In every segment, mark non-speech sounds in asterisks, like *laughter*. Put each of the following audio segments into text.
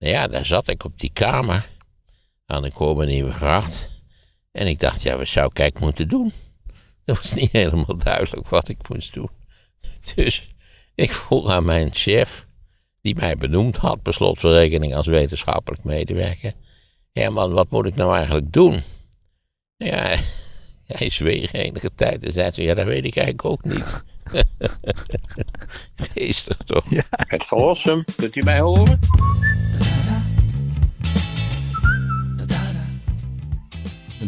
Nou ja, daar zat ik op die kamer aan de Korbenieuwe Gracht. En ik dacht, ja, we zou kijk moeten doen? Dat was niet *laughs* helemaal duidelijk wat ik moest doen. Dus ik vroeg aan mijn chef, die mij benoemd had, beslotverrekening als wetenschappelijk medewerker. Herman, wat moet ik nou eigenlijk doen? Ja, *laughs* hij zweeg enige tijd en zei, ja, dat weet ik eigenlijk ook niet. *laughs* Geestig toch? Ja. Het verlossen, kunt u mij horen?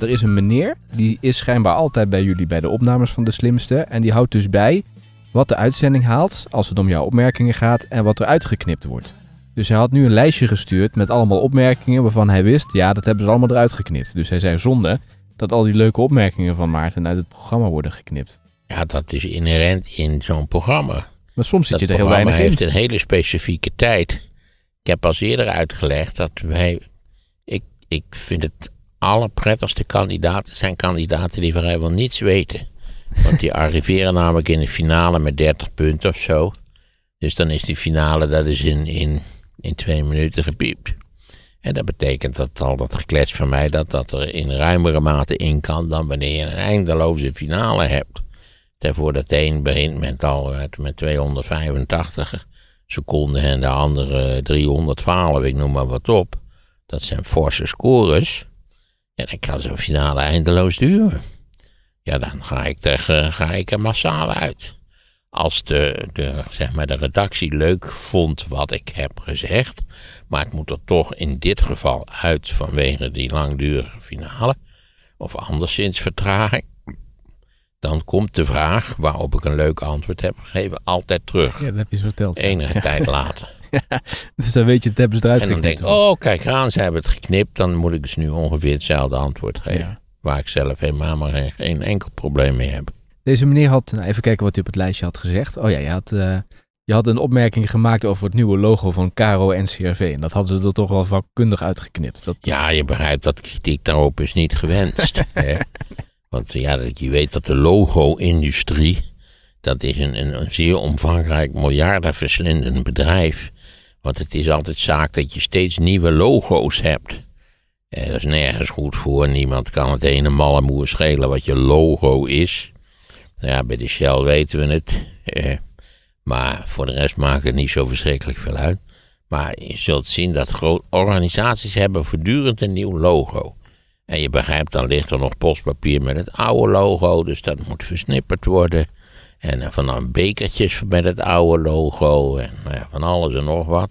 er is een meneer, die is schijnbaar altijd bij jullie bij de opnames van De Slimste. En die houdt dus bij wat de uitzending haalt, als het om jouw opmerkingen gaat en wat er uitgeknipt wordt. Dus hij had nu een lijstje gestuurd met allemaal opmerkingen waarvan hij wist, ja, dat hebben ze allemaal eruit geknipt. Dus hij zei zonde dat al die leuke opmerkingen van Maarten uit het programma worden geknipt. Ja, dat is inherent in zo'n programma. Maar soms zit je er heel weinig in. Het heeft een hele specifieke tijd. Ik heb al eerder uitgelegd dat wij. Ik, ik vind het allerprettigste kandidaten zijn kandidaten die vrijwel niets weten. Want die *laughs* arriveren namelijk in de finale met 30 punten of zo. Dus dan is die finale, dat is in, in, in twee minuten gepiept. En dat betekent dat al dat geklets van mij, dat dat er in ruimere mate in kan dan wanneer je een eindeloze finale hebt. Terwijl dat de een begint met al met 285 seconden en de andere 312, ik noem maar wat op. Dat zijn forse scores. En ik kan zo'n finale eindeloos duren. Ja, dan ga ik er, eh, ga ik er massaal uit. Als de, de, zeg maar de redactie leuk vond wat ik heb gezegd, maar ik moet er toch in dit geval uit vanwege die langdurige finale, of anderszins vertraging, dan komt de vraag waarop ik een leuk antwoord heb gegeven altijd terug. Ja, dat heb je zo verteld. Enige *laughs* tijd later. dus dan weet je, het hebben ze eruit En dan geknipt, denk ik, oh kijk aan, ze hebben het geknipt. Dan moet ik dus nu ongeveer hetzelfde antwoord geven. Waar ik zelf helemaal maar geen, enkel probleem mee heb. Deze meneer had, nou even kijken wat hij op het lijstje had gezegd. Oh ja, je had, eh, je had een opmerking gemaakt over het nieuwe logo van Caro NCRV. En dat hadden ze er toch wel vakkundig uitgeknipt. Dat... Ja, je begrijpt dat kritiek daarop is niet gewenst. *laughs* hè? Want ja, je weet dat de logo-industrie, dat is een, een, een zeer omvangrijk miljardenverslindend bedrijf. Want het is altijd zaak dat je steeds nieuwe logo's hebt. Eh, dat is nergens goed voor. Niemand kan het ene malle moer schelen wat je logo is. ja, bij de Shell weten we het. Eh, maar voor de rest maakt het niet zo verschrikkelijk veel uit. Maar je zult zien dat grote organisaties hebben voortdurend een nieuw logo. En je begrijpt, dan ligt er nog postpapier met het oude logo, dus dat moet versnipperd worden. En eh, van dan bekertjes met het oude logo en nou van alles en nog wat.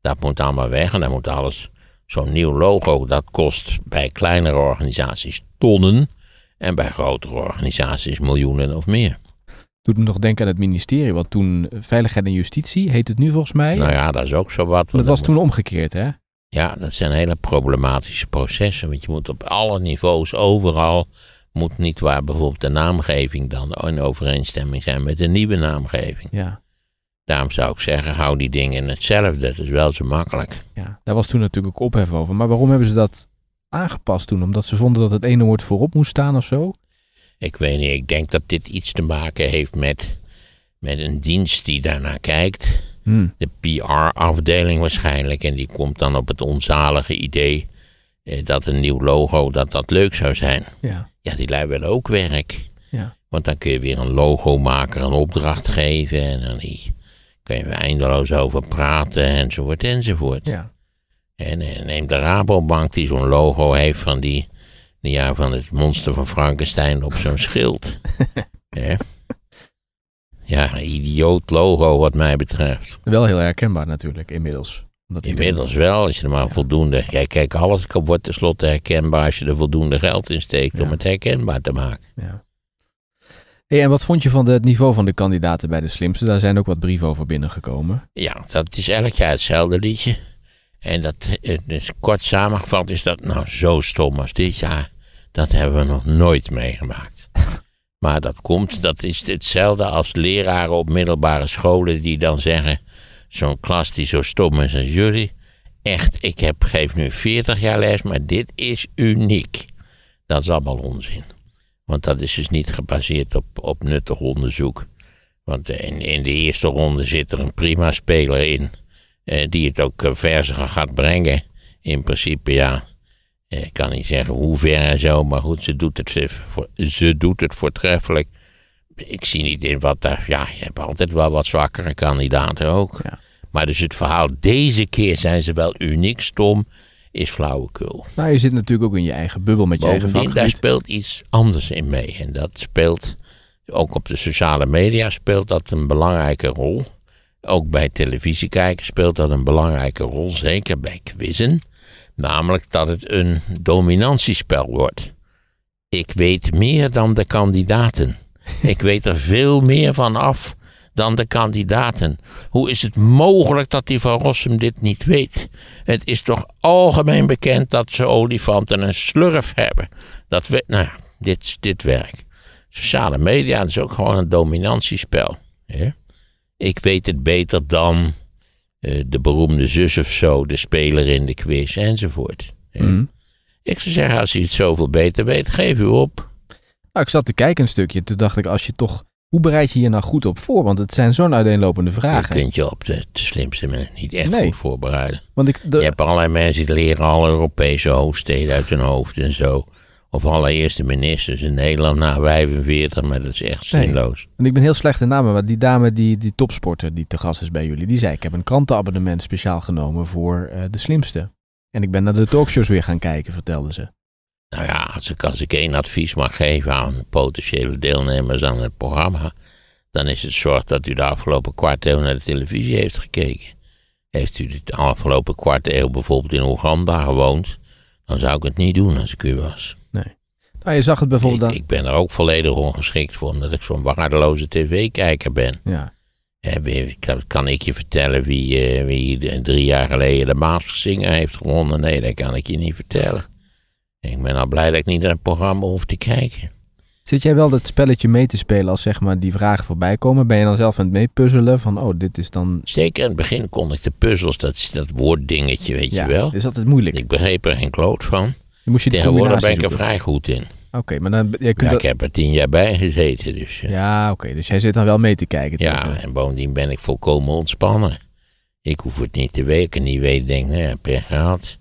Dat moet allemaal weg en dan moet alles. Zo'n nieuw logo, dat kost bij kleinere organisaties tonnen en bij grotere organisaties miljoenen of meer. Doet me nog denken aan het ministerie, want toen eh, Veiligheid en Justitie heet het nu volgens mij. Nou ja, dat is ook zo wat. Dat was toen omgekeerd, hè? Ja, dat zijn hele problematische processen. Want je moet op alle niveaus, overal, moet niet waar bijvoorbeeld de naamgeving dan in overeenstemming zijn met de nieuwe naamgeving. Ja. Daarom zou ik zeggen, hou die dingen in hetzelfde. Dat is wel zo makkelijk. Ja, daar was toen natuurlijk ook ophef over. Maar waarom hebben ze dat aangepast toen? Omdat ze vonden dat het ene woord voorop moest staan of zo? Ik weet niet. Ik denk dat dit iets te maken heeft met, met een dienst die daarnaar kijkt. Hmm. De PR-afdeling waarschijnlijk. En die komt dan op het onzalige idee eh, dat een nieuw logo dat dat leuk zou zijn. Ja, ja die lui wel ook werk. Ja. Want dan kun je weer een logomaker een opdracht geven. En dan die, kun je eindeloos over praten enzovoort enzovoort. Ja. En, en neem de Rabobank die zo'n logo heeft van die... Ja, van het monster van Frankenstein op zo'n schild. ja. *laughs* Ja, een idioot logo wat mij betreft. Wel heel herkenbaar natuurlijk, inmiddels. Omdat inmiddels wel, als je er maar voldoende... Kijk, kijk, alles wordt tenslotte herkenbaar als je er voldoende geld in steekt om het herkenbaar te maken. Ja. Hey, en wat vond je van het niveau van de kandidaten bij de slimste? Daar zijn ook wat brieven over binnengekomen. Ja, dat is elk jaar hetzelfde liedje. En dat is kort samengevat is dat nou zo stom als dit jaar. Dat hebben we nog nooit meegemaakt. Maar dat komt, dat is hetzelfde als leraren op middelbare scholen die dan zeggen, zo'n klas die zo stom is als jullie, echt, ik heb, geef nu 40 jaar les, maar dit is uniek. Dat is allemaal onzin. Want dat is dus niet gebaseerd op, op nuttig onderzoek. Want in, in de eerste ronde zit er een prima speler in, eh, die het ook eh, verziger gaat brengen, in principe ja. Ik kan niet zeggen hoe ver en zo, maar goed, ze doet het, ze doet het voortreffelijk. Ik zie niet in wat daar. Ja, je hebt altijd wel wat zwakkere kandidaten ook. Maar dus het verhaal, deze keer zijn ze wel uniek stom, is flauwekul. Nou, je zit natuurlijk ook in je eigen bubbel met je eigen vakgebied. Daar speelt iets anders in mee. En dat speelt, ook op de sociale media speelt dat een belangrijke rol. Ook bij televisiekijken speelt dat een belangrijke rol, zeker bij quizzen namelijk dat het een dominantiespel wordt. Ik weet meer dan de kandidaten. Ik weet er veel meer van af dan de kandidaten. Hoe is het mogelijk dat die Van Rossum dit niet weet? Het is toch algemeen bekend dat ze olifanten een slurf hebben. Dat nou, dit, dit werk. Sociale media is ook gewoon een dominantiespel. Ik weet het beter dan eh, de beroemde zus of zo, de speler in de quiz enzovoort. Mhm. Ik zou zeggen, als u het zoveel beter weet, geef u op. Nou, ik zat te kijken een stukje. Toen dacht ik, als je toch. Hoe bereid je je nou goed op voor? Want het zijn zo'n uiteenlopende vragen. Je kunt je op de, de slimste manier niet echt goed voorbereiden. Want ik, de... Je hebt allerlei mensen die leren alle Europese hoofdsteden uit hun hoofd en zo. Of allereerste ministers in Nederland na 45, maar dat is echt zinloos. En ik ben heel slecht in namen, maar die dame, die, die topsporter die te gast is bij jullie, die zei: Ik heb een krantenabonnement speciaal genomen voor eh, de slimste. En ik ben naar de talkshows weer gaan kijken, vertelde ze. Nou ja, als ik, als ik één advies mag geven aan potentiële deelnemers aan het programma, dan is het zorg dat u de afgelopen kwart eeuw naar de televisie heeft gekeken. Heeft u de afgelopen kwart eeuw bijvoorbeeld in Oeganda gewoond, dan zou ik het niet doen als ik u was. Nou, je zag het bijvoorbeeld ik, dan... ik ben er ook volledig ongeschikt voor, omdat ik zo'n waardeloze tv-kijker ben. Ja. Kan, kan ik je vertellen wie, eh, wie drie jaar geleden de Maasverzinger heeft gewonnen? Nee, dat kan ik je niet vertellen. Ik ben al blij dat ik niet naar het programma hoef te kijken. Zit jij wel dat spelletje mee te spelen als zeg maar die vragen voorbij komen? Ben je dan zelf aan het meepuzzelen van oh, dit is dan... Zeker, in het begin kon ik de puzzels, dat dat woorddingetje, weet je wel. dat is altijd moeilijk. Ik begreep er geen kloot van moest je Tegenwoordig ben ik er vrij goed in. Oké, maar dan... Je kunt ja, ik heb er tien jaar bij gezeten, dus... Eh. Ja, oké, dus jij zit dan wel mee te kijken. Ja, en bovendien ben ik volkomen ontspannen. Ik hoef het niet te weten, niet weet, denk, nee, heb je gehad.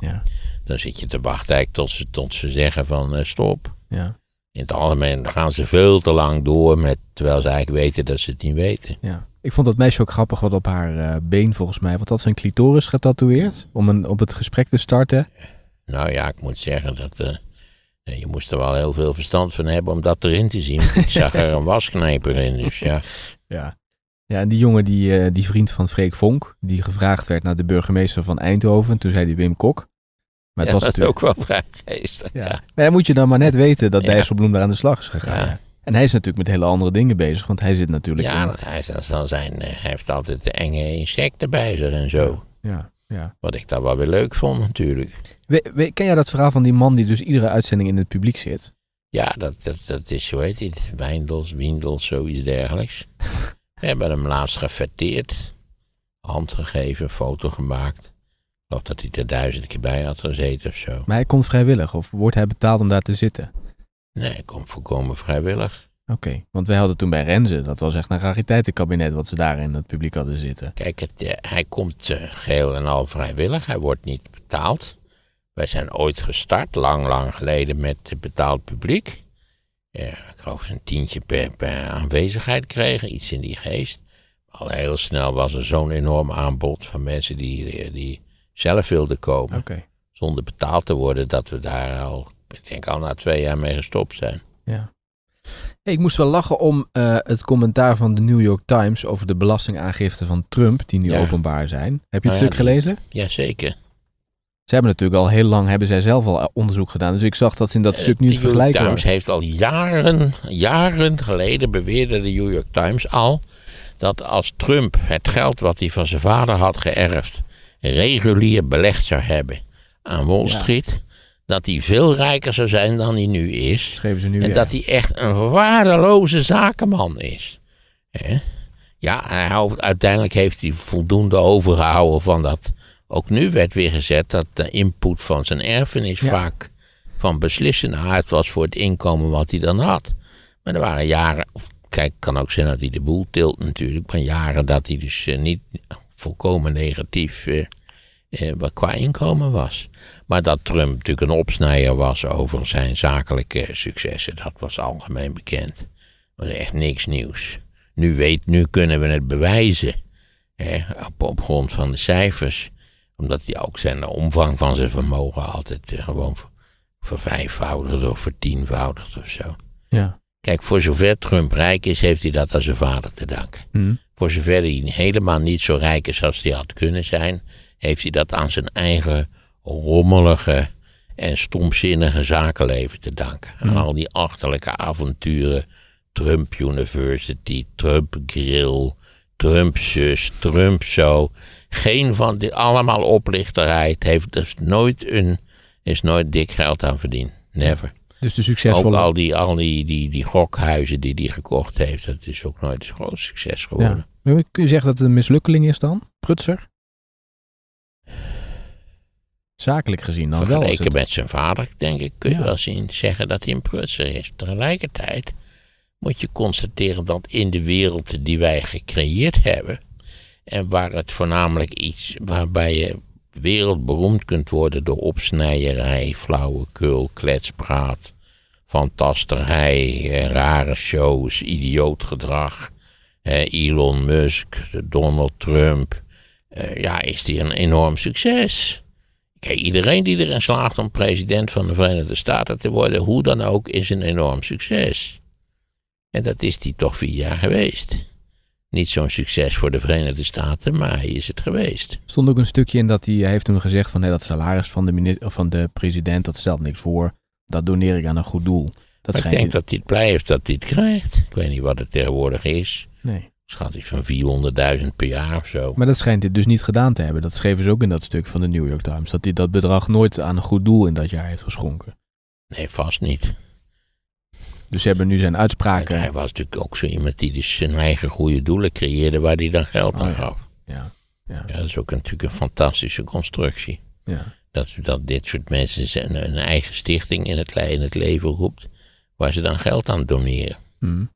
Ja. Dan zit je te wachten eigenlijk tot ze, tot ze zeggen van eh, stop. Ja. In het algemeen gaan ze veel te lang door met, terwijl ze eigenlijk weten dat ze het niet weten. Ja. Ik vond dat meisje ook grappig wat op haar eh, been volgens mij, want had ze een clitoris getatoeëerd om een, op het gesprek te starten. Ja. Nou ja, ik moet zeggen dat. Eh, eh, je moest er wel heel veel verstand van hebben om dat erin te zien. ik zag er een *laughs* wasknijper in, dus ja. ja. Ja, en die jongen, die, eh, die vriend van Freek Vonk, die gevraagd werd naar de burgemeester van Eindhoven. Toen zei hij Wim Kok. Maar het ja, was dat natuurlijk... ook wel vrij geestig. Ja. Maar dan moet je dan maar net weten dat ja. Dijsselbloem daar aan de slag is gegaan. En hij is natuurlijk met hele andere dingen bezig, want hij zit natuurlijk. Ja, hij, is, dan zijn, hij heeft altijd de enge insecten bij zich en zo. Ja. Ja. Wat ik daar wel weer leuk vond natuurlijk. ken jij dat verhaal van die man die dus iedere uitzending in het publiek zit? Ja, dat, dat, dat is, zo heet het, Wijndels, Wiendels, zoiets dergelijks. we *laughs* hebben hem laatst gefetteerd, hand gegeven, foto gemaakt. Ik dat hij er duizend keer bij had gezeten of zo. Maar hij komt vrijwillig of wordt hij betaald om daar te zitten? Nee, hij komt volkomen vrijwillig. Oké, want wij hadden toen bij Renze, dat was echt een rariteitenkabinet wat ze daar in het publiek hadden zitten. Kijk, het, eh, hij komt uh, geheel en al vrijwillig, hij wordt niet betaald. Wij zijn ooit gestart, lang, lang geleden, met betaald publiek. Eh, ik geloof ze een tientje per, aanwezigheid kregen, iets in die geest. Al heel snel was er zo'n enorm aanbod van mensen die, die zelf wilden komen. Zonder betaald te worden, dat we daar al, ik denk al na twee jaar mee gestopt zijn. Ja. Hey, ik moest wel lachen om eh, het commentaar van de New York Times over de belastingaangiften van Trump, die nu openbaar zijn. Heb je het nou stuk stuk ja, gelezen? Jazeker. Ze hebben natuurlijk al heel lang, hebben zij zelf al eh, onderzoek gedaan. Dus ik zag dat ze in dat eh, stuk nu het vergelijken New De Times heeft al jaren, jaren geleden beweerde de New York Times al dat als Trump het geld wat hij van zijn vader had geërfd regulier belegd zou hebben aan Wall Street, dat hij veel rijker zou zijn dan hij nu is. Schreven ze nu, en dat hij echt een waardeloze zakenman is. Ja, hij houdt, uiteindelijk heeft hij voldoende overgehouden van dat. Ook nu werd weer gezet dat de input van zijn erfenis vaak van beslissende nou, aard was voor het inkomen wat hij dan had. Maar er waren jaren, of kijk, kan ook zijn dat hij de boel tilt natuurlijk, maar jaren dat hij dus eh, niet volkomen negatief eh, eh, wat qua inkomen was. Maar dat Trump natuurlijk een opsnijer was over zijn zakelijke successen, dat was algemeen bekend. Dat was echt niks nieuws. Nu, weet, nu kunnen we het bewijzen op, grond van de cijfers, omdat hij ook zijn omvang van zijn vermogen altijd eh, gewoon vervijfvoudigd of vertienvoudigd of zo. Ja. Kijk, voor zover Trump rijk is, heeft hij dat aan zijn vader te danken. Mhm. Voor zover hij helemaal niet zo rijk is als hij had kunnen zijn, heeft hij dat aan zijn eigen rommelige en stomzinnige zakenleven te danken. Aan al die achterlijke avonturen. Trump University, Trump Grill, Trump zus, Trump zo. Geen van die, allemaal oplichterij. Het heeft dus nooit een, is nooit dik geld aan verdiend. Never. Dus de succesvolle... Ook al die, al die, die, die gokhuizen die hij gekocht heeft, dat is ook nooit een groot succes geworden. Kun je zeggen dat het een mislukkeling is dan? Prutser? zakelijk gezien dan Vergeleken wel. met zijn vader, denk ik, kun je wel zien, zeggen dat hij een prutser is. Tegelijkertijd moet je constateren dat in de wereld die wij gecreëerd hebben, en waar het voornamelijk iets waarbij je wereldberoemd kunt worden door opsnijerij, flauwekul, kletspraat, fantasterij, eh, rare shows, idioot gedrag. Eh, Elon Musk, Donald Trump. Eh, ja, is die een enorm succes. Kijk, iedereen die erin slaagt om president van de Verenigde Staten te worden, hoe dan ook, is een enorm succes. En dat is die toch vier jaar geweest. Niet zo'n succes voor de Verenigde Staten, maar hij is het geweest. Er stond ook een stukje in dat hij, heeft toen gezegd van dat salaris van de, minister, van de president, dat stelt niks voor. Dat doneer ik aan een goed doel. Dat ik denk dat hij het blijft dat hij het krijgt. Ik weet niet wat het tegenwoordig is. Nee schat hij van 400.000 per jaar of zo. Maar dat schijnt dit dus niet gedaan te hebben. Dat schreven ze ook in dat stuk van de New York Times. Dat hij dat bedrag nooit aan een goed doel in dat jaar heeft geschonken. Nee, vast niet. Dus ze hebben nu zijn uitspraken. hij was natuurlijk ook zo iemand die dus zijn eigen goede doelen creëerde waar hij dan geld aan oh ja. gaf. Ja. dat is ook natuurlijk een fantastische constructie. Dat, dat dit soort mensen zijn, een eigen stichting in het, in het leven roept waar ze dan geld aan doneren. Hmm.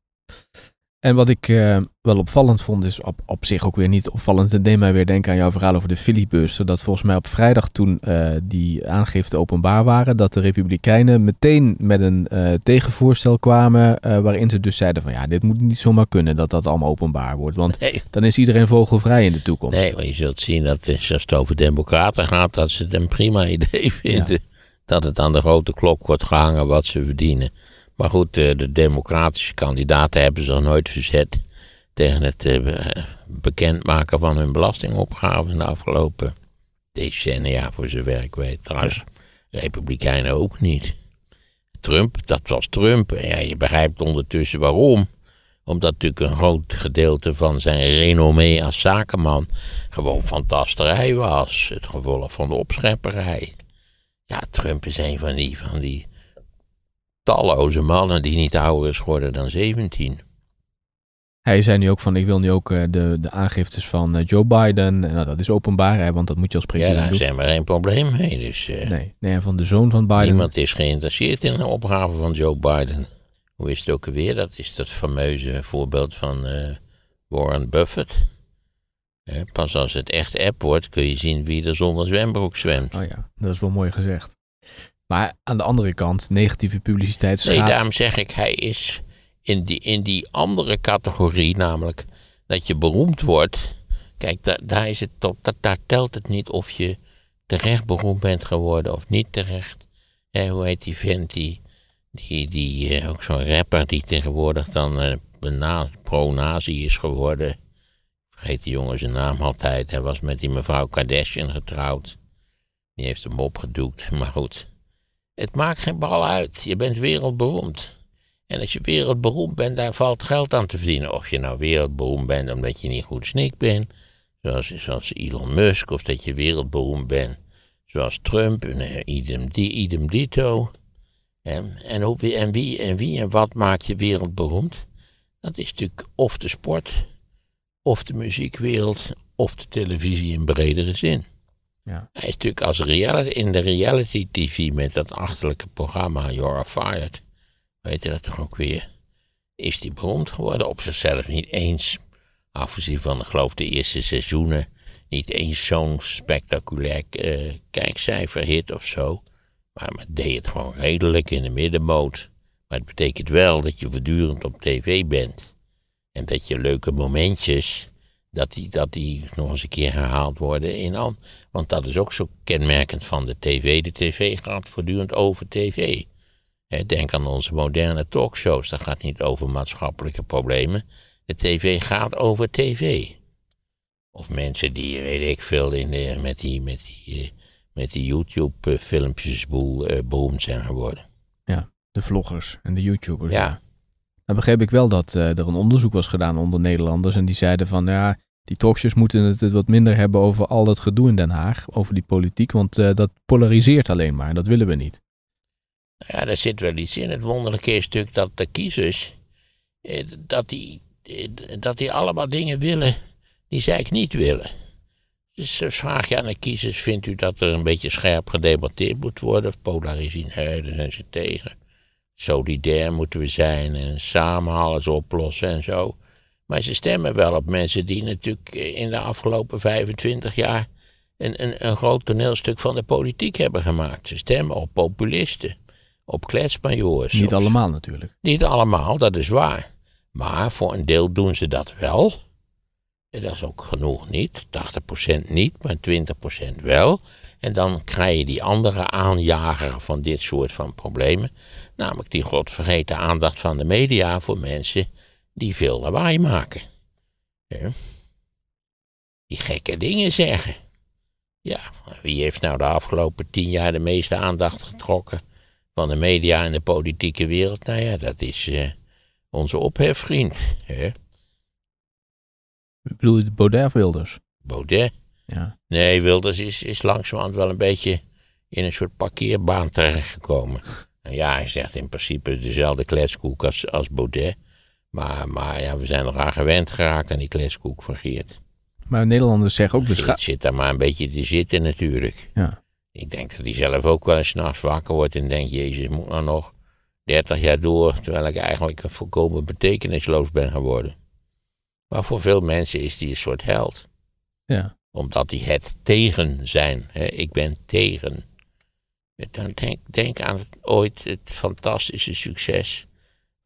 En wat ik eh, wel opvallend vond, is op, op zich ook weer niet opvallend. Het deed mij weer denken aan jouw verhaal over de Philipbeurs. Dat volgens mij op vrijdag toen eh, die aangiften openbaar waren, dat de Republikeinen meteen met een eh, tegenvoorstel kwamen. waarin ze dus zeiden van ja, dit moet niet zomaar kunnen dat dat allemaal openbaar wordt. Want dan is iedereen vogelvrij in de toekomst. Nee, maar je zult zien dat als het over democraten gaat, dat ze het een prima *laughs* idee vinden. Dat het aan de grote klok wordt gehangen wat ze verdienen. Maar goed, eh, de democratische kandidaten hebben zich nooit verzet tegen het eh, bekendmaken van hun belastingopgave in de afgelopen decennia, voor zover ik weet. Trouwens, ja. republikeinen ook niet. Trump, dat was Trump. Ja, je begrijpt ondertussen waarom. Omdat natuurlijk een groot gedeelte van zijn renommee als zakenman gewoon fantasterij was. Het gevolg van de opschepperij. Ja, Trump is een van die, van die talloze mannen die niet ouder is geworden dan 17. Hij zei nu ook van, ik wil nu ook eh, de, de aangiftes van eh, Joe Biden. Nou, dat is openbaar, hè, want dat moet je als president ja, daar zijn we geen probleem mee. Dus, eh, nee, nee, van de zoon van Biden. Niemand is geïnteresseerd in de opgave van Joe Biden. Hoe is het ook weer? Dat is dat fameuze voorbeeld van Warren Buffett. pas als het echt app wordt, kun je zien wie er zonder zwembroek zwemt. Oh ja, dat is wel mooi gezegd. Maar aan de andere kant, negatieve publiciteit schaadt... Nee, daarom zeg ik, hij is in die, in die andere categorie, namelijk dat je beroemd wordt. Kijk, da, daar, is het top, dat, daar telt het niet of je terecht beroemd bent geworden of niet terecht. En hoe heet die vent, die, die, die eh, ook zo'n rapper die tegenwoordig dan eh, pro-nazi is geworden. Vergeet die jongen zijn naam altijd. Hij was met die mevrouw Kardashian getrouwd. Die heeft hem opgedoekt, maar goed. Het maakt geen bal uit. Je bent wereldberoemd. En als je wereldberoemd bent, daar valt geld aan te verdienen. Of je nou wereldberoemd bent omdat je niet goed snik bent, zoals, zoals Elon Musk, of dat je wereldberoemd bent, zoals Trump, en eh, idem, die, idem dito. en, en, en wie en wat maakt je wereldberoemd? Dat is natuurlijk of de sport, of de muziekwereld, of de televisie in bredere zin. Ja. Hij is natuurlijk als reality, in de reality TV met dat achterlijke programma You're Fired, weet je dat toch ook weer, is die beroemd geworden op zichzelf. Niet eens, afgezien van ik geloof de eerste seizoenen, niet eens zo'n spectaculair uh, kijkcijfer hit of zo. Maar hij deed het gewoon redelijk in de middenmoot. Maar het betekent wel dat je voortdurend op tv bent. En dat je leuke momentjes dat die, dat die nog eens een keer herhaald worden in An. Want dat is ook zo kenmerkend van de tv. De tv gaat voortdurend over tv. denk aan onze moderne talkshows. Dat gaat niet over maatschappelijke problemen. De tv gaat over tv. Of mensen die, weet ik veel, in de, met die, met die, eh, met die YouTube-filmpjes eh, boel, eh, zijn geworden. Ja, de vloggers en de YouTubers. Ja, dan begreep ik wel dat eh, er een onderzoek was gedaan onder Nederlanders. En die zeiden van ja, die talkshows moeten het wat minder hebben over al dat gedoe in Den Haag. Over die politiek, want eh, dat polariseert alleen maar. Dat willen we niet. Ja, daar zit wel iets in. Het wonderlijke is natuurlijk dat de kiezers, eh, dat die, eh, dat die allemaal dingen willen die zij eigenlijk niet willen. Dus vraag je aan de kiezers, vindt u dat er een beetje scherp gedebatteerd moet worden? Of polariseren, nee, zijn ze tegen solidair moeten we zijn en samen alles oplossen en zo. Maar ze stemmen wel op mensen die natuurlijk in de afgelopen 25 jaar een, een, een groot toneelstuk van de politiek hebben gemaakt. Ze stemmen op populisten, op kletsmajoors. Niet allemaal natuurlijk. Niet allemaal, dat is waar. Maar voor een deel doen ze dat wel. En dat is ook genoeg niet. 80% niet, maar 20% wel. En dan krijg je die andere aanjager van dit soort van problemen. Namelijk die godvergeten aandacht van de media voor mensen die veel lawaai maken. Die gekke dingen zeggen. Ja, wie heeft nou de afgelopen tien jaar de meeste aandacht getrokken van de media en de politieke wereld? Nou ja, dat is eh, onze opheffvriend. Hè? Ik bedoel je Baudet of Wilders? Baudet? Ja. Nee, Wilders is, is langzamerhand wel een beetje in een soort parkeerbaan terechtgekomen ja, hij zegt in principe dezelfde kletskoek als, als Baudet. Maar, maar ja, we zijn eraan gewend geraakt aan die kletskoek van Geert. Maar Nederlanders zeggen ook... Het zit daar maar een beetje te zitten natuurlijk. Ja. Ik denk dat hij zelf ook wel eens s'nachts wakker wordt en denkt... Jezus, moet nou nog 30 jaar door... terwijl ik eigenlijk volkomen betekenisloos ben geworden. Maar voor veel mensen is hij een soort held. Ja. Omdat die het tegen zijn. Hè? Ik ben tegen. Dan denk, denk aan ooit het fantastische succes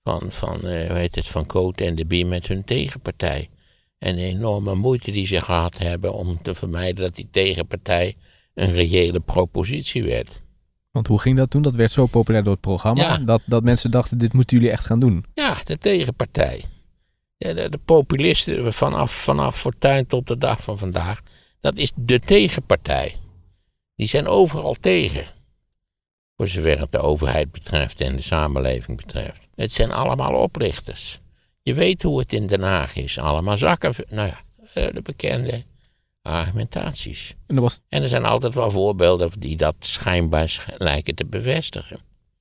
van, van, uh, hoe heet het, van en de Bier met hun tegenpartij. En de enorme moeite die ze gehad hebben om te vermijden dat die tegenpartij een reële propositie werd. Want hoe ging dat toen? Dat werd zo populair door het programma dat, dat mensen dachten: dit moeten jullie echt gaan doen. Ja, de tegenpartij. Ja, de, populisten vanaf, vanaf Fortuin tot de dag van vandaag. Dat is de tegenpartij. Die zijn overal tegen. Voor zover het de overheid betreft en de samenleving betreft. Het zijn allemaal oprichters. Je weet hoe het in Den Haag is. Allemaal zakken, nou ja, eh, de bekende argumentaties. En er, en er zijn altijd wel voorbeelden die dat schijnbaar lijken te bevestigen.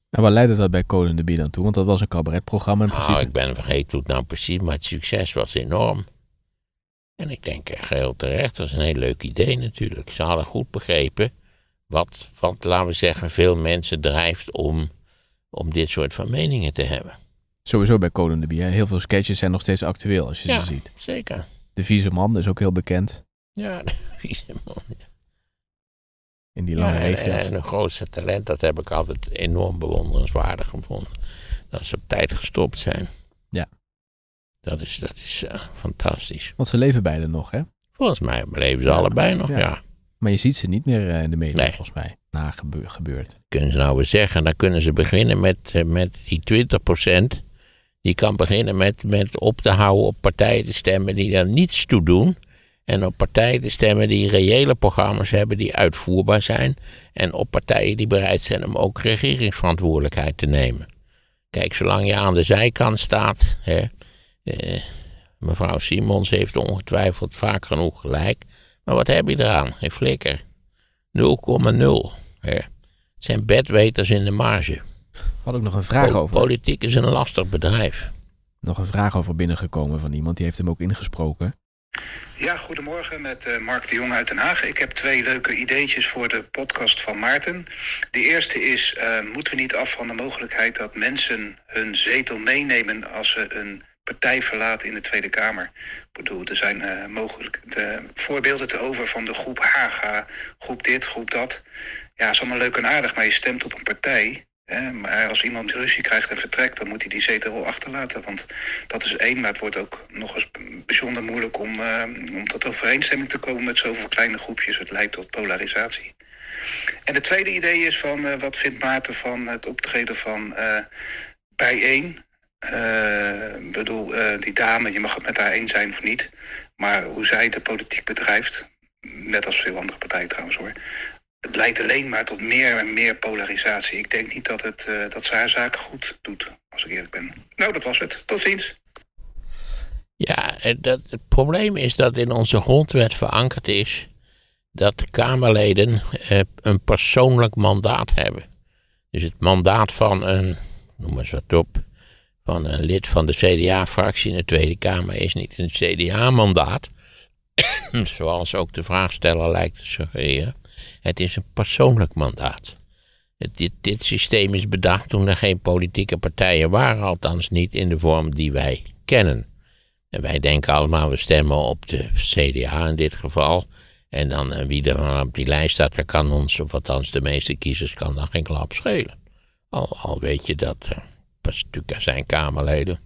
En waar leidde dat bij Colin de Bier dan toe? Want dat was een cabaretprogramma in nou, principe. Nou, ik ben vergeten hoe het nou precies, maar het succes was enorm. En ik denk geheel heel terecht, dat was een heel leuk idee natuurlijk. Ze hadden goed begrepen wat, wat, laten we zeggen, veel mensen drijft om, om dit soort van meningen te hebben. Sowieso bij Conan de Bier. Heel veel sketches zijn nog steeds actueel als je ze ziet. zeker. De Vieze Man is ook heel bekend. Ja, de *laughs* Vieze Man. In die lange ja, en, en, grootste talent, dat heb ik altijd enorm bewonderenswaardig gevonden. Dat ze op tijd gestopt zijn. Ja. Dat is, dat is eh, fantastisch. Want ze leven beide nog, hè? Volgens mij leven ze allebei nog, ja. Maar je ziet ze niet meer eh, in de media, volgens mij, na gebeurt. Kunnen ze nou weer zeggen, dan kunnen ze beginnen met, eh, met die 20%. Die kan beginnen met, met op te houden op partijen te stemmen die daar niets toe doen. En op partijen te stemmen die reële programma's hebben die uitvoerbaar zijn. En op partijen die bereid zijn om ook regeringsverantwoordelijkheid te nemen. Kijk, zolang je aan de zijkant staat. Hè, eh, mevrouw Simons heeft ongetwijfeld vaak genoeg gelijk. Maar wat heb je eraan? Geen flikker. 0,0. Het zijn bedweters in de marge. Had ik nog een vraag over. Politiek is een lastig bedrijf. Nog een vraag over binnengekomen van iemand, die heeft hem ook ingesproken. Ja, goedemorgen met eh, Mark de Jong uit Den Haag. Ik heb twee leuke ideetjes voor de podcast van Maarten. De eerste is, eh, moeten we niet af van de mogelijkheid dat mensen hun zetel meenemen als ze een partij verlaten in de Tweede Kamer. Ik bedoel, er zijn eh, mogelijk de voorbeelden te over van de groep Haga, groep dit, groep dat. Ja, is allemaal leuk en aardig, maar je stemt op een partij. Hè, maar als iemand ruzie krijgt en vertrekt, dan moet hij die zetel wel achterlaten. Want dat is één, maar het wordt ook nog eens bijzonder moeilijk om, eh, om tot overeenstemming te komen met zoveel kleine groepjes. Het leidt tot polarisatie. En het tweede idee is van, eh, wat vindt Maarten van het optreden van bijeen, ik eh, bedoel, eh, die dame, je mag het met haar eens zijn of niet. Maar hoe zij de politiek bedrijft, net als veel andere partijen trouwens hoor. Het leidt alleen maar tot meer en meer polarisatie. Ik denk niet dat, het, eh, dat ze haar zaken goed doet, als ik eerlijk ben. Nou, dat was het. Tot ziens. Ja, dat, het probleem is dat in onze grondwet verankerd is dat Kamerleden een persoonlijk mandaat hebben. Dus het mandaat van een, noem eens wat op, van een lid van de CDA-fractie in de Tweede Kamer is niet een CDA-mandaat. *coughs* Zoals ook de vraagsteller lijkt te suggereren. Het is een persoonlijk mandaat. dit, dit systeem is bedacht toen er geen politieke partijen waren, althans niet in de vorm die wij kennen. En wij denken allemaal, we stemmen op de CDA in dit geval. En dan eh, wie er op die lijst staat, daar kan ons, of althans de meeste kiezers, kan dan geen klap schelen. Al, al weet je dat. Eh natuurlijk zijn Kamerleden.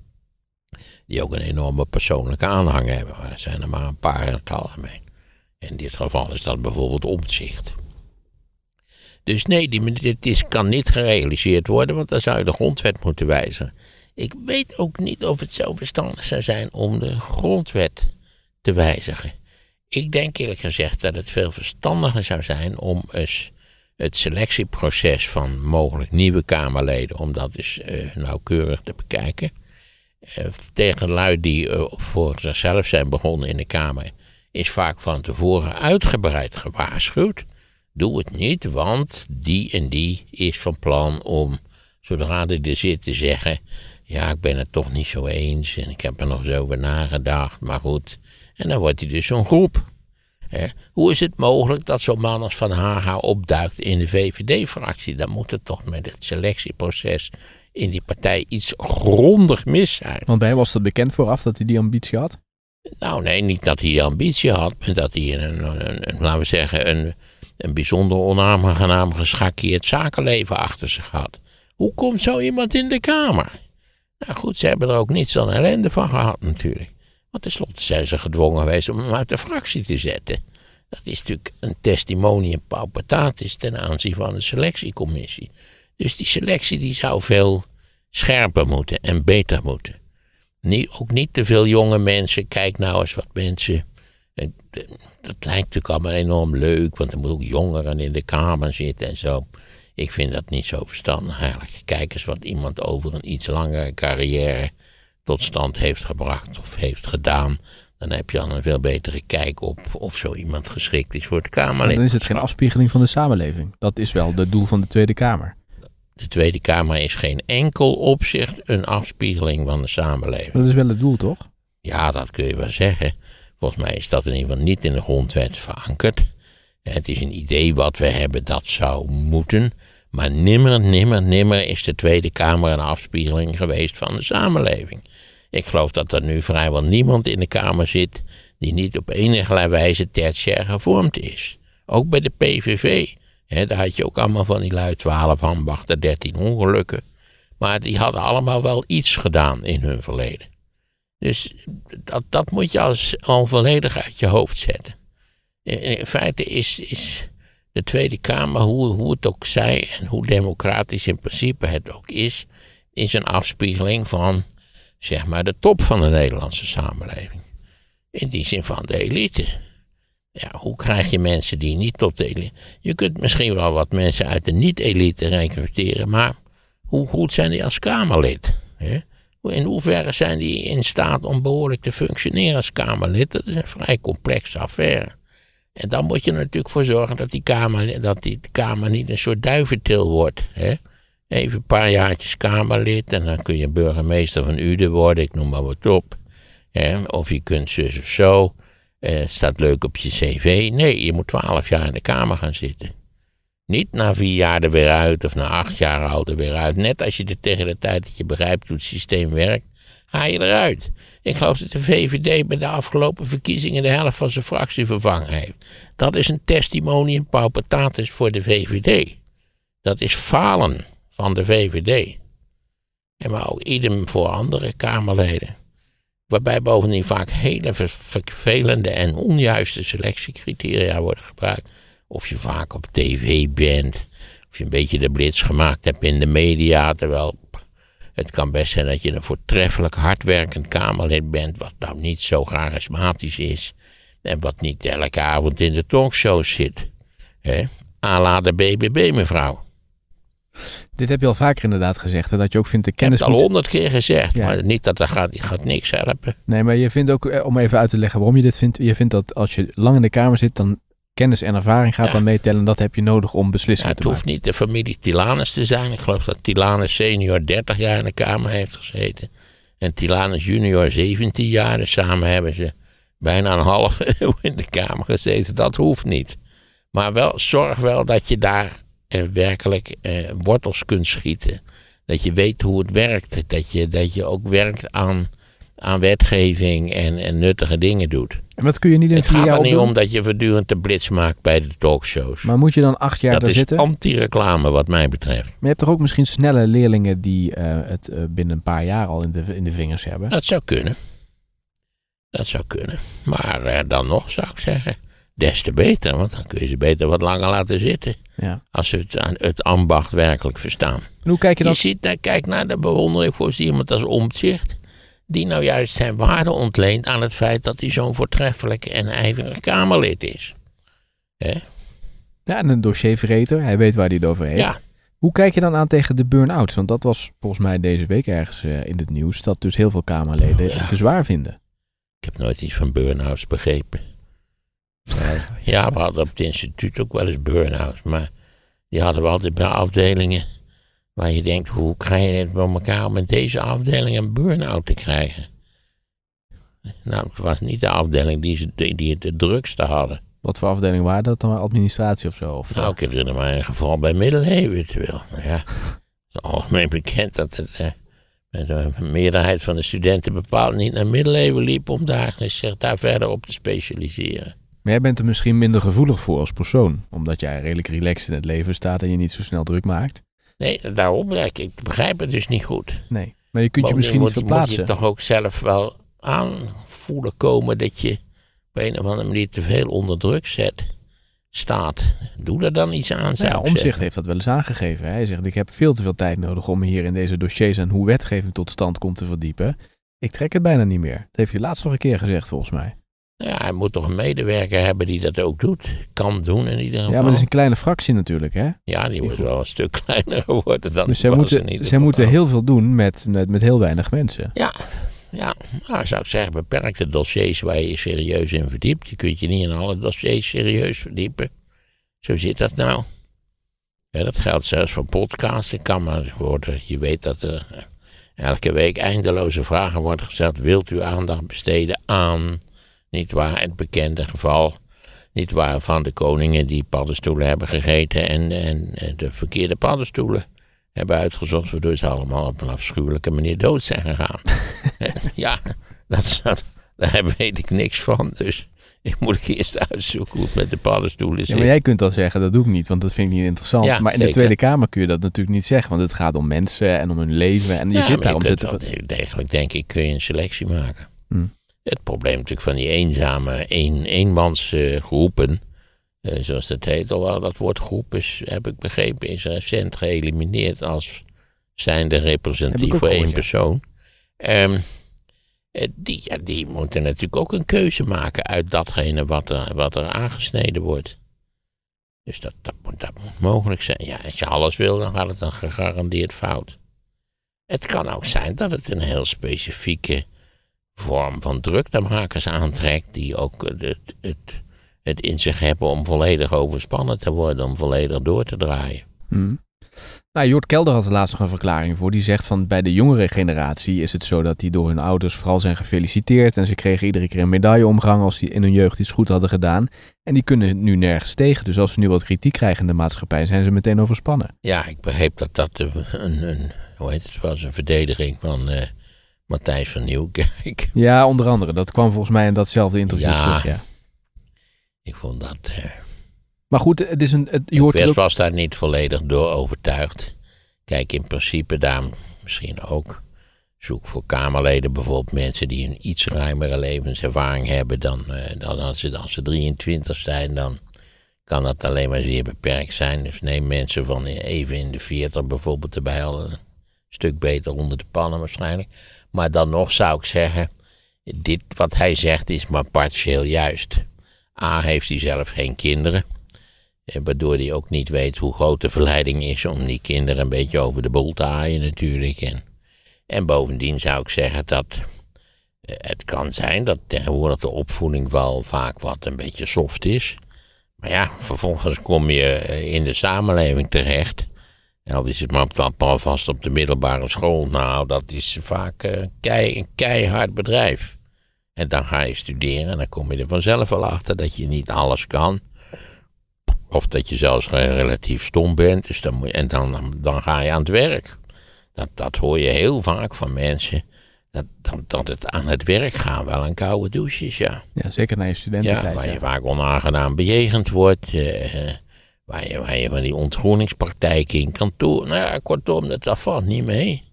Die ook een enorme persoonlijke aanhang hebben. Maar er zijn er maar een paar in het algemeen. In dit geval is dat bijvoorbeeld omzicht. Dus nee, dit is, kan niet gerealiseerd worden, want dan zou je de grondwet moeten wijzigen. Ik weet ook niet of het zo verstandig zou zijn om de grondwet te wijzigen. Ik denk eerlijk gezegd dat het veel verstandiger zou zijn om eens het selectieproces van mogelijk nieuwe Kamerleden, om dat eens eh, nauwkeurig te bekijken. Uh, tegen lui die eh, voor zichzelf zijn begonnen in de Kamer, is vaak van tevoren uitgebreid gewaarschuwd. Doe het niet, want die en die is van plan om, zodra hij er zit, te zeggen: Ja, ik ben het toch niet zo eens en ik heb er nog zo over nagedacht, maar goed. En dan wordt hij dus zo'n groep hoe is het mogelijk dat zo'n man als Van Haga opduikt in de VVD-fractie? Dan moet er toch met het selectieproces in die partij iets grondig mis zijn. Want bij was dat bekend vooraf dat hij die ambitie had? Nou nee, niet dat hij die ambitie had, maar dat hij een, een, laten we zeggen, een, een bijzonder onaangenaam geschakeerd zakenleven achter zich had. Hoe komt zo iemand in de Kamer? Nou goed, ze hebben er ook niets dan ellende van gehad natuurlijk. Want tenslotte zijn ze gedwongen geweest om hem uit de fractie te zetten. Dat is natuurlijk een testimonium paupertatis ten aanzien van de selectiecommissie. Dus die selectie die zou veel scherper moeten en beter moeten. ook niet te veel jonge mensen. Kijk nou eens wat mensen. Eh, dat lijkt natuurlijk allemaal enorm leuk, want er moeten ook jongeren in de kamer zitten en zo. Ik vind dat niet zo verstandig eigenlijk. Kijk eens wat iemand over een iets langere carrière tot stand heeft gebracht of heeft gedaan. Dan heb je al een veel betere kijk op of zo iemand geschikt is voor de Kamer. Dan is het geen afspiegeling van de samenleving. Dat is wel het doel van de Tweede Kamer. De Tweede Kamer is geen enkel opzicht een afspiegeling van de samenleving. Dat is wel het doel, toch? Ja, dat kun je wel zeggen. Volgens mij is dat in ieder geval niet in de grondwet verankerd. Het is een idee wat we hebben dat zou moeten. Maar nimmer, nimmer, nimmer is de Tweede Kamer een afspiegeling geweest van de samenleving. Ik geloof dat er nu vrijwel niemand in de Kamer zit die niet op enige wijze tertiair gevormd is. Ook bij de PVV. He, daar had je ook allemaal van die lui, 12 wachten 13 ongelukken. Maar die hadden allemaal wel iets gedaan in hun verleden. Dus dat, dat moet je als, al volledig uit je hoofd zetten. In feite is, is de Tweede Kamer, hoe, hoe het ook zij en hoe democratisch in principe het ook is, is een afspiegeling van zeg maar, de top van de Nederlandse samenleving. In die zin van de elite. Ja, hoe krijg je mensen die niet tot de elite... Je kunt misschien wel wat mensen uit de niet-elite recruteren, maar hoe goed zijn die als Kamerlid? Hè? In hoeverre zijn die in staat om behoorlijk te functioneren als Kamerlid? Dat is een vrij complex affaire. En dan moet je er natuurlijk voor zorgen dat die Kamer, dat die kamer niet een soort duiventil wordt. Hè? Even een paar jaartjes Kamerlid en dan kun je burgemeester van Uden worden, ik noem maar wat op. of je kunt zus of zo. Het eh, staat leuk op je cv. Nee, je moet twaalf jaar in de Kamer gaan zitten. Niet na vier jaar er weer uit of na acht jaar er weer uit. Net als je er tegen de tijd dat je begrijpt hoe het systeem werkt, ga je eruit. Ik geloof dat de VVD bij de afgelopen verkiezingen de helft van zijn fractie vervangen heeft. Dat is een testimonium paupertatis voor de VVD. Dat is falen van de VVD. En maar ook idem voor andere Kamerleden. Waarbij bovendien vaak hele vervelende en onjuiste selectiecriteria worden gebruikt. Of je vaak op tv bent, of je een beetje de blitz gemaakt hebt in de media. Terwijl het kan best zijn dat je een voortreffelijk hardwerkend Kamerlid bent, wat nou niet zo charismatisch is. En wat niet elke avond in de talkshow zit. Hè? A la de BBB, mevrouw. Dit heb je al vaker inderdaad gezegd. Hè? Dat je ook vindt de kennis. Ik heb het al honderd keer gezegd. Maar niet dat dat gaat, gaat niks helpen. Nee, maar je vindt ook, eh, om even uit te leggen waarom je dit vindt. Je vindt dat als je lang in de kamer zit, dan kennis en ervaring gaat ja. dan meetellen. Dat heb je nodig om beslissingen te maken. Het hoeft niet de familie Tilanus te zijn. Ik geloof dat Tilanus senior 30 jaar in de kamer heeft gezeten. En Tilanus junior 17 jaar. Dus samen hebben ze bijna een half *laughs* eeuw in de kamer gezeten. Dat hoeft niet. Maar wel, zorg wel dat je daar eh, werkelijk eh, wortels kunt schieten. Dat je weet hoe het werkt. Dat je, dat je ook werkt aan, aan wetgeving en, en nuttige dingen doet. En dat kun je niet in het gaat er niet om dat je voortdurend de blitz maakt bij de talkshows. Maar moet je dan acht jaar daar zitten? Dat is anti-reclame wat mij betreft. Maar je hebt toch ook misschien snelle leerlingen die eh, het binnen een paar jaar al in de, in de vingers hebben? Dat zou kunnen. Dat zou kunnen. Maar dan nog zou ik zeggen, des te beter. Want dan kun je ze beter wat langer laten zitten. Ja. Als ze het, het, ambacht werkelijk verstaan. hoe kijk je dan? Je ziet, nou, kijk naar de bewondering voor iemand als Omtzigt. Die nou juist zijn waarde ontleent aan het feit dat hij zo'n voortreffelijk en ijverig Kamerlid is. Hè? Ja, en een dossierverreter, Hij weet waar hij het over heeft. Ja. Hoe kijk je dan aan tegen de burn-outs? Want dat was volgens mij deze week ergens eh, in het nieuws. Dat dus heel veel Kamerleden het te zwaar vinden. Ik heb nooit iets van burn-outs begrepen. *laughs* Ja, we hadden op het instituut ook wel eens burn-outs, maar die hadden we altijd bij afdelingen waar je denkt, hoe krijg je het bij elkaar om met deze afdeling een burn-out te krijgen? Nou, het was niet de afdeling die, ze, die het de drukste hadden. Wat voor afdeling waren dat dan? Administratie of zo? Of? Nou, ik herinner me een geval bij middeleeuwen. Ja, het is algemeen bekend dat eh, de meerderheid van de studenten bepaald niet naar middeleeuwen liep om daar, zich daar verder op te specialiseren. Maar jij bent er misschien minder gevoelig voor als persoon, omdat jij redelijk relaxed in het leven staat en je niet zo snel druk maakt. Nee, daarom ik, ik begrijp het dus niet goed. Nee, maar je kunt je misschien moet, niet verplaatsen. Moet je toch ook zelf wel aanvoelen komen dat je op een of andere manier te veel onder druk zet staat. Doe er dan iets aan. Nou ja, Omzicht heeft dat wel eens aangegeven. Hij zegt: Ik heb veel te veel tijd nodig om hier in deze dossiers en hoe wetgeving tot stand komt te verdiepen. Ik trek het bijna niet meer. Dat heeft hij laatst nog een keer gezegd, volgens mij. Ja, hij moet toch een medewerker hebben die dat ook doet. Kan doen in ieder geval. Ja, maar dat is een kleine fractie natuurlijk, hè? Ja, die moet wel een stuk *laughs* kleiner worden dan dus zij moeten, moeten heel veel doen met, met, heel weinig mensen. Ja, ja. Nou, zou ik zeggen, beperkte dossiers waar je je serieus in verdiept. Je kunt je niet in alle dossiers serieus verdiepen. Zo zit dat nou. Ja, dat geldt zelfs voor podcasts. Ik kan maar worden. Je weet dat er eh, elke week eindeloze vragen wordt gesteld. Wilt u aandacht besteden aan niet waar? Het bekende geval. Niet waar van de koningen die paddenstoelen hebben gegeten en, en de verkeerde paddenstoelen hebben uitgezocht, waardoor ze allemaal op een afschuwelijke manier dood zijn gegaan. *laughs* ja, dat, dat, daar *laughs* weet ik niks van. Dus ik moet eerst uitzoeken hoe het met de paddenstoelen is. Ja, maar jij kunt dat zeggen, dat doe ik niet, want dat vind ik niet interessant. maar in de Tweede Kamer kun je dat natuurlijk niet zeggen, want het gaat om mensen en om hun leven. En je zit daar om te... Degelijk, denk ik, kun je een selectie maken. Hmm het probleem natuurlijk van die eenzame een, eenmansgroepen, eh, eh, zoals dat heet. Alhoewel dat woord groep is, heb ik begrepen, is recent geëlimineerd als zijnde representatief voor één persoon. Ehm, eh, die, ja, moeten natuurlijk ook een keuze maken uit datgene wat er, wat er aangesneden wordt. Dus dat, dat, moet, dat moet mogelijk zijn. Ja, als je alles wil, dan gaat het een gegarandeerd fout. Het kan ook zijn dat het een heel specifieke vorm van druk de makers aantrekt, die ook het, het, het in zich hebben om volledig overspannen te worden, om volledig door te draaien. Hmm. Nou, Jort Kelder had er laatst nog een verklaring voor. Die zegt van bij de jongere generatie is het zo dat die door hun ouders vooral zijn gefeliciteerd. En ze kregen iedere keer een medaille omgang als die in hun jeugd iets goed hadden gedaan. En die kunnen nu nergens tegen. Dus als ze nu wat kritiek krijgen in de maatschappij, zijn ze meteen overspannen. Ja, ik begreep dat dat een, een hoe heet het, was een verdediging van eh, Matthijs van Nieuwkerk. *laughs* Ja, onder andere. Dat kwam volgens mij in datzelfde interview ja, terug. Ja. Ik vond dat. Eh, maar goed, het is een. Het, was daar niet volledig door overtuigd. Kijk, in principe, daar misschien ook. Zoek voor Kamerleden bijvoorbeeld mensen die een iets ruimere levenservaring hebben dan, eh, dan als, ze, als ze 23 zijn. Dan kan dat alleen maar zeer beperkt zijn. Dus neem mensen van eh, even in de 40 bijvoorbeeld erbij al een stuk beter onder de pannen waarschijnlijk. Maar dan nog zou ik zeggen, dit wat hij zegt is maar partieel juist. A heeft hij zelf geen kinderen, eh, waardoor hij ook niet weet hoe groot de verleiding is om die kinderen een beetje over de boel te haaien natuurlijk. En, en bovendien zou ik zeggen dat eh, het kan zijn dat tegenwoordig de opvoeding wel vaak wat een beetje soft is. Maar ja, vervolgens kom je eh, in de samenleving terecht Elvis is maar op vast op de middelbare school. Nou, dat is vaak een, eh, kei, een keihard bedrijf. En dan ga je studeren en dan kom je er vanzelf wel achter dat je niet alles kan. Of dat je zelfs relatief stom bent. Dus dan moet, en dan, dan ga je aan het werk. Dat, dat hoor je heel vaak van mensen. Dat, dat, dat het aan het werk gaan wel een koude douche is, ja. Ja, zeker naar je studententijd. Ja, waar je vaak onaangenaam bejegend wordt. Eh, eh Waar je, waar je van die ontgroeningspraktijken in kantoor. Nou ja, kortom, dat, dat niet mee.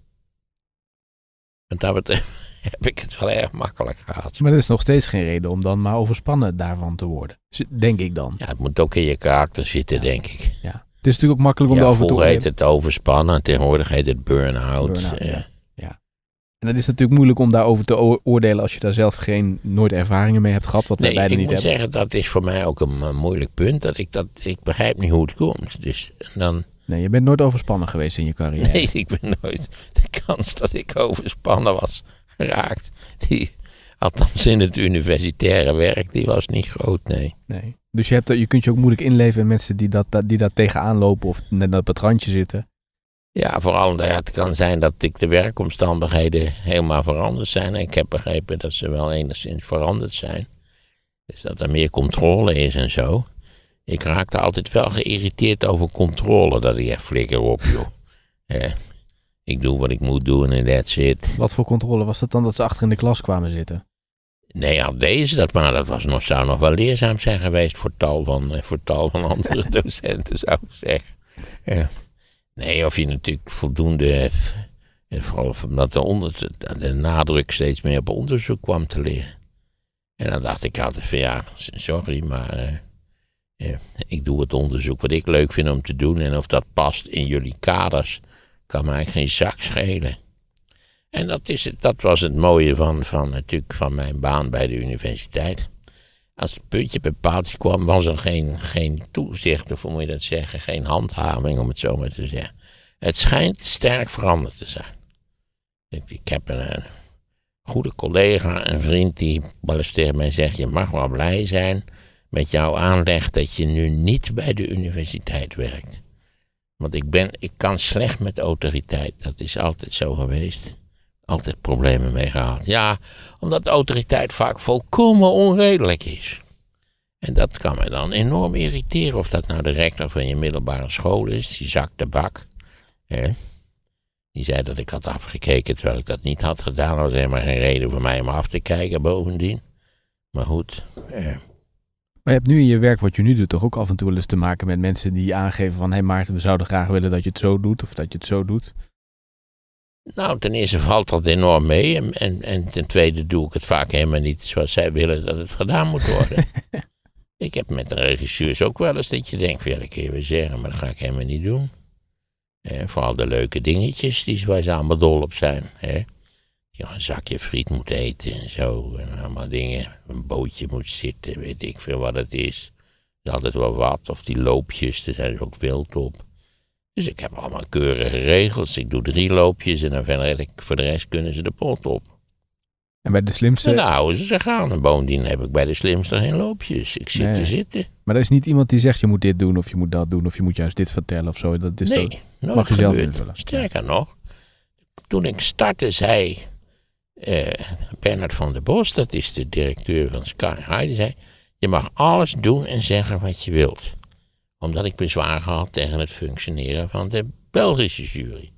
Want daar *laughs* heb ik het wel erg makkelijk gehad. Maar er is nog steeds geen reden om dan maar overspannen daarvan te worden. Dus, denk ik dan. Ja, het moet ook in je karakter zitten, denk ik. Ja. Het is natuurlijk ook makkelijk om daarover te oordelen. heet het overspannen, tegenwoordig heet het burn-out. ja. En het is natuurlijk moeilijk om daarover te oordelen als je daar zelf geen, nooit ervaringen mee hebt gehad, wat wij beiden niet hebben. ik moet zeggen, dat is voor mij ook een eh, moeilijk punt. Dat ik, dat, ik begrijp niet hoe het komt. Dus dan... Nee, je bent nooit overspannen geweest in je carrière. Nee, ik ben nooit. De kans dat ik overspannen was geraakt, die, althans in het universitaire werk, die was niet groot, nee. nee. Dus je, hebt, je kunt je ook moeilijk inleven in mensen die, dat, die dat tegenaan lopen of net op het randje zitten. Ja, vooral omdat het kan zijn dat ik de werkomstandigheden helemaal veranderd zijn. ik heb begrepen dat ze wel enigszins veranderd zijn. Dus dat er meer controle is en zo. Ik raakte altijd wel geïrriteerd over controle. Dat ik echt flikker op, joh. *laughs* ik doe wat ik moet doen en that's it. Wat voor controle was dat dan dat ze achter in de klas kwamen zitten? Nee, al deze dat, maar dat was nog, zou nog wel leerzaam zijn geweest voor tal van, eh, voor tal van *laughs* andere docenten, zou ik zeggen. Ja. Nee, of je natuurlijk voldoende. Vooral omdat de, onder, de nadruk steeds meer op onderzoek kwam te liggen. En dan dacht ik altijd van ja, sorry, maar eh, eh, ik doe het onderzoek wat ik leuk vind om te doen. En of dat past in jullie kaders, kan mij geen zak schelen. En dat, is het, dat was het mooie van, van, natuurlijk van mijn baan bij de universiteit als het puntje bij paaltje kwam, was er geen, geen toezicht, of hoe moet je dat zeggen, geen handhaving, om het zo maar te zeggen. Het schijnt sterk veranderd te zijn. Ik, heb een, goede collega, een vriend, die wel tegen mij zegt, je mag wel blij zijn met jouw aanleg dat je nu niet bij de universiteit werkt. Want ik, ben, ik kan slecht met autoriteit, dat is altijd zo geweest altijd problemen mee gehad. Ja, omdat de autoriteit vaak volkomen onredelijk is. En dat kan me dan enorm irriteren. Of dat nou de rector van je middelbare school is, die zak de bak. Hè? Die zei dat ik had afgekeken terwijl ik dat niet had gedaan. Dat was helemaal geen reden voor mij om af te kijken bovendien. Maar goed. Maar je hebt nu in je werk wat je nu doet toch ook af en toe wel eens te maken met mensen die aangeven van... ...hé hey Maarten, we zouden graag willen dat je het zo doet of dat je het zo doet. Nou, ten eerste valt dat enorm mee. En, en, ten tweede doe ik het vaak helemaal niet zoals zij willen dat het gedaan moet worden. *laughs* ik heb met regisseurs ook wel eens dat je denkt: ja, dat kun zeggen, maar dat ga ik helemaal niet doen. vooral de leuke dingetjes die, waar ze allemaal dol op zijn. Hè? Je een zakje friet moet eten en zo. En allemaal dingen. Een bootje moet zitten, weet ik veel wat het is. Dat is altijd wel wat. Of die loopjes, daar zijn ze ook wild op. Dus ik heb allemaal keurige regels. Ik doe drie loopjes en dan verder ik, voor de rest kunnen ze de pot op. En bij de slimste? Nou, ze gaan. aan. En bovendien heb ik bij de slimste geen loopjes. Ik zit te zitten. Maar er is niet iemand die zegt, je moet dit doen of je moet dat doen of je moet juist dit vertellen of zo. Dat is nee, dat mag je zelf invullen. Sterker nog, toen ik startte zei eh, Bernard van der Bos, dat is de directeur van Sky High, zei, je mag alles doen en zeggen wat je wilt omdat ik bezwaar had tegen het functioneren van de Belgische jury.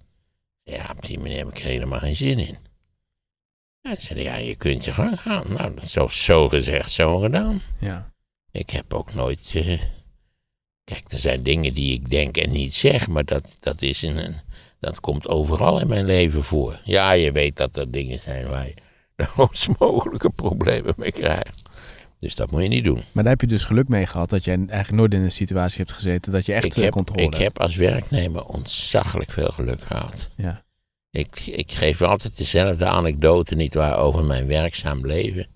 Ja, op die manier heb ik er helemaal geen zin in. Ja, zei, ja, je kunt je gang gaan. Nou, dat is zo, zo gezegd, zo gedaan. Ja. Ik heb ook nooit... Eh, kijk, er zijn dingen die ik denk en niet zeg, maar dat, dat is in een... Dat komt overal in mijn leven voor. Ja, je weet dat er dingen zijn waar je de grootst *laughs* mogelijke problemen mee krijgt. Dus dat moet je niet doen. Maar daar heb je dus geluk mee gehad dat jij eigenlijk nooit in een situatie hebt gezeten dat je echt ik controle ik Ik heb als werknemer ontzaglijk veel geluk gehad. Ja. Ik, ik geef altijd dezelfde anekdote, niet waar, over mijn werkzaam leven.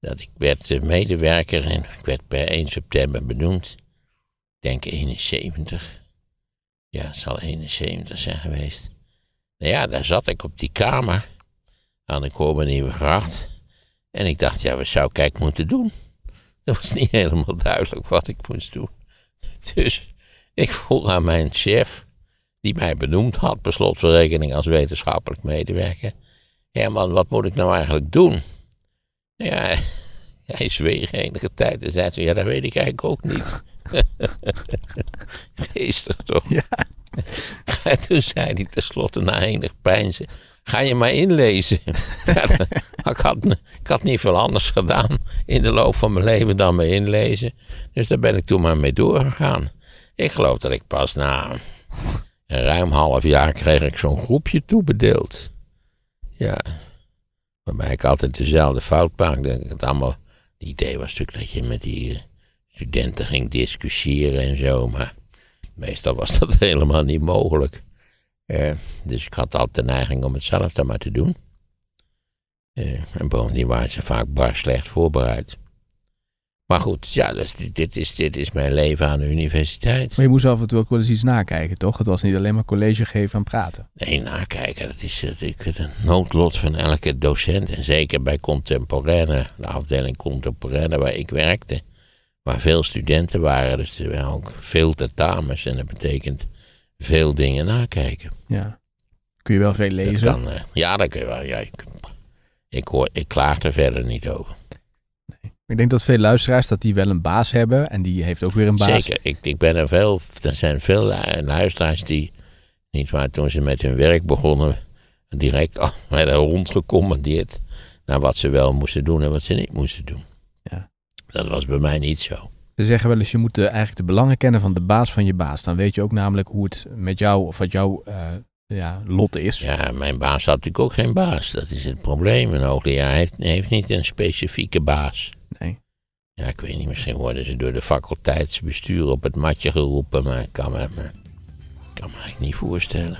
Dat ik werd eh, medewerker en ik werd per 1 september benoemd. Ik denk 71. Ja, het zal 71 zijn geweest. Nou ja, daar zat ik op die kamer aan de nieuwe Gracht. En ik dacht, ja, wat zou ik kijk moeten doen? Dat was niet *laughs* helemaal duidelijk wat ik moest doen. Dus ik vroeg aan mijn chef, die mij benoemd had, beslot voor rekening als wetenschappelijk medewerker. Herman, wat moet ik nou eigenlijk doen? Ja, *laughs* hij zweeg enige tijd en zei ja, dat weet ik eigenlijk ook niet. Geestig *laughs* toch? Ja. En toen zei hij tenslotte na enig pijnzen, Ga je maar inlezen. *laughs* ik, had, ik had niet veel anders gedaan in de loop van mijn leven dan me inlezen. Dus daar ben ik toen maar mee doorgegaan. Ik geloof dat ik pas na een ruim half jaar kreeg ik zo'n groepje toebedeeld. Ja. Waarbij ik altijd dezelfde fout maakte. Het, allemaal, het idee was natuurlijk dat je met die eh, studenten ging discussiëren en zo. Maar meestal was dat *laughs* helemaal niet mogelijk. Eh, dus ik had altijd de neiging om het zelf dan maar te doen. Uh, eh, en bovendien waren ze vaak bar slecht voorbereid. Maar goed, ja, dus dit, dit, is, dit is mijn leven aan de universiteit. Maar je moest af en toe ook wel eens iets nakijken, toch? Het was niet alleen maar college geven en praten. Nee, nakijken, dat is het, noodlot van elke docent. En zeker bij contemporaine, de afdeling contemporaine waar ik werkte. Waar veel studenten waren, dus er waren ook veel tentamens. En dat betekent veel dingen nakijken. Ja. Kun je wel veel lezen? Eh, ja, dat kun je wel. Ja, ik, hoor, ik klaag er verder niet over. Nee. Ik denk dat veel luisteraars dat die wel een baas hebben en die heeft ook weer een baas. Zeker, ik, ik ben er veel, er zijn veel luisteraars die, niet waar, toen ze met hun werk begonnen, direct al *laughs* werden rondgecommandeerd naar wat ze wel moesten doen en wat ze niet moesten doen. Ja. Dat was bij mij niet zo. Ze zeggen wel eens, je moet eigenlijk de belangen kennen van de baas van je baas. Dan weet je ook namelijk hoe het met jou of wat jouw eh, ja, lot is. Ja, mijn baas had natuurlijk ook geen baas. Dat is het probleem. Een hoogleraar heeft, heeft niet een specifieke baas. Nee. Ja, ik weet niet, misschien worden ze door de faculteitsbestuur op het matje geroepen, maar ik kan me, me, kan me eigenlijk niet voorstellen.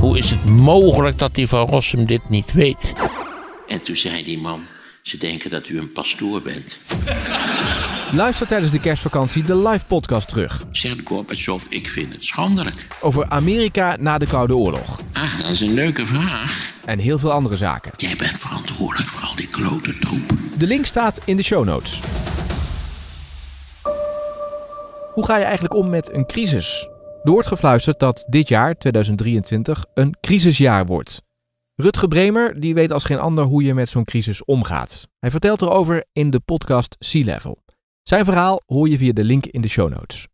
Hoe is het mogelijk dat die Van Rossum dit niet weet? En toen zei die man, ze denken dat u een pastoor bent. Luister tijdens de kerstvakantie de live podcast terug. Zegt Gorbachev, ik vind het schandelijk. Over Amerika na de Koude Oorlog. Ah, dat is een leuke vraag. En heel veel andere zaken. Jij bent verantwoordelijk voor al die klote troep. De link staat in de show notes. Hoe ga je eigenlijk om met een crisis? Er wordt gefluisterd dat dit jaar, 2023, een crisisjaar wordt. Rutge Bremer die weet als geen ander hoe je met zo'n crisis omgaat. Hij vertelt erover in de podcast Sea Level. Zijn verhaal hoor je via de link in de show notes.